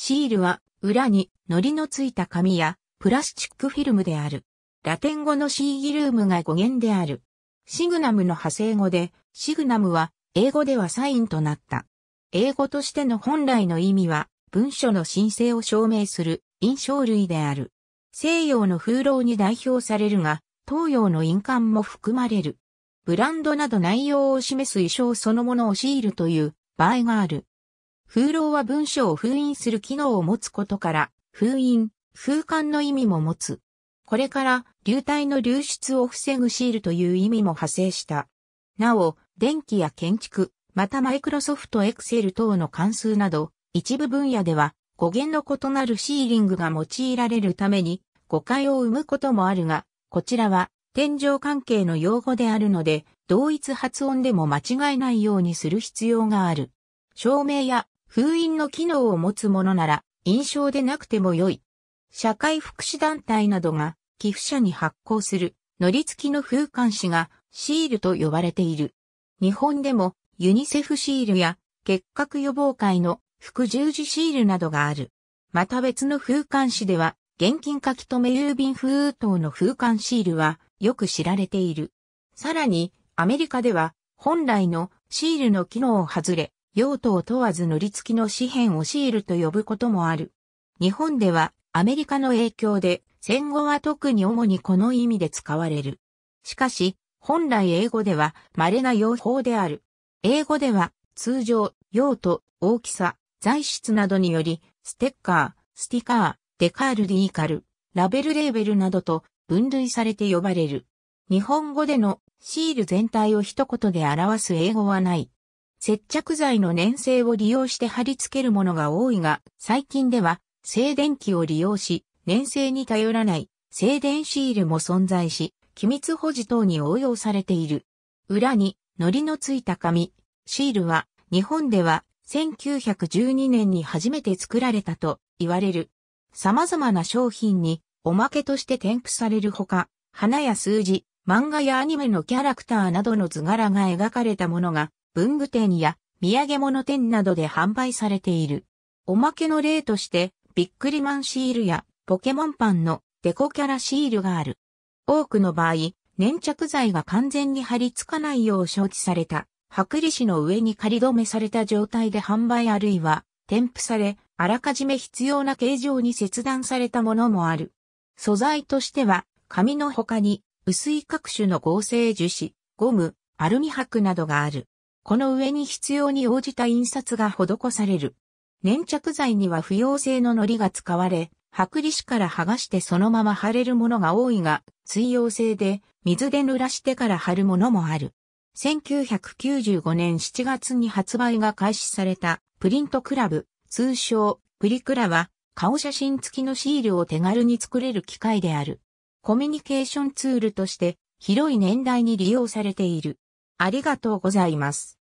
シールは裏に糊のついた紙やプラスチックフィルムである。ラテン語のシーギルームが語源である。シグナムの派生語で、シグナムは英語ではサインとなった。英語としての本来の意味は文書の申請を証明する印象類である。西洋の風浪に代表されるが、東洋の印鑑も含まれる。ブランドなど内容を示す衣装そのものをシールという場合がある。風浪は文章を封印する機能を持つことから、封印、封間の意味も持つ。これから、流体の流出を防ぐシールという意味も派生した。なお、電気や建築、またマイクロソフトエクセル等の関数など、一部分野では、語源の異なるシーリングが用いられるために、誤解を生むこともあるが、こちらは、天井関係の用語であるので、同一発音でも間違えないようにする必要がある。照明や封印の機能を持つものなら、印象でなくても良い。社会福祉団体などが寄付者に発行する、乗り付きの風管紙がシールと呼ばれている。日本でもユニセフシールや結核予防会の副十字シールなどがある。また別の風管紙では、現金書き留め郵便封筒の風管シールはよく知られている。さらに、アメリカでは本来のシールの機能を外れ、用途を問わず塗り付きの紙片をシールと呼ぶこともある。日本ではアメリカの影響で戦後は特に主にこの意味で使われる。しかし、本来英語では稀な用法である。英語では通常、用途、大きさ、材質などにより、ステッカー、スティカー、デカールディーカル、ラベルレーベルなどと分類されて呼ばれる。日本語でのシール全体を一言で表す英語はない。接着剤の粘性を利用して貼り付けるものが多いが、最近では静電気を利用し、粘性に頼らない静電シールも存在し、機密保持等に応用されている。裏に糊のついた紙、シールは日本では1912年に初めて作られたと言われる。様々な商品におまけとして添付されるほか、花や数字、漫画やアニメのキャラクターなどの図柄が描かれたものが文具店や土産物店などで販売されている。おまけの例として、ビックリマンシールやポケモンパンのデコキャラシールがある。多くの場合、粘着剤が完全に貼り付かないよう承知された、剥離紙の上に仮止めされた状態で販売あるいは、添付され、あらかじめ必要な形状に切断されたものもある。素材としては、紙の他に、薄い各種の合成樹脂、ゴム、アルミ箔などがある。この上に必要に応じた印刷が施される。粘着剤には不溶性の糊が使われ、剥離紙から剥がしてそのまま貼れるものが多いが、水溶性で水で濡らしてから貼るものもある。1995年7月に発売が開始されたプリントクラブ、通称プリクラは顔写真付きのシールを手軽に作れる機械である。コミュニケーションツールとして広い年代に利用されている。ありがとうございます。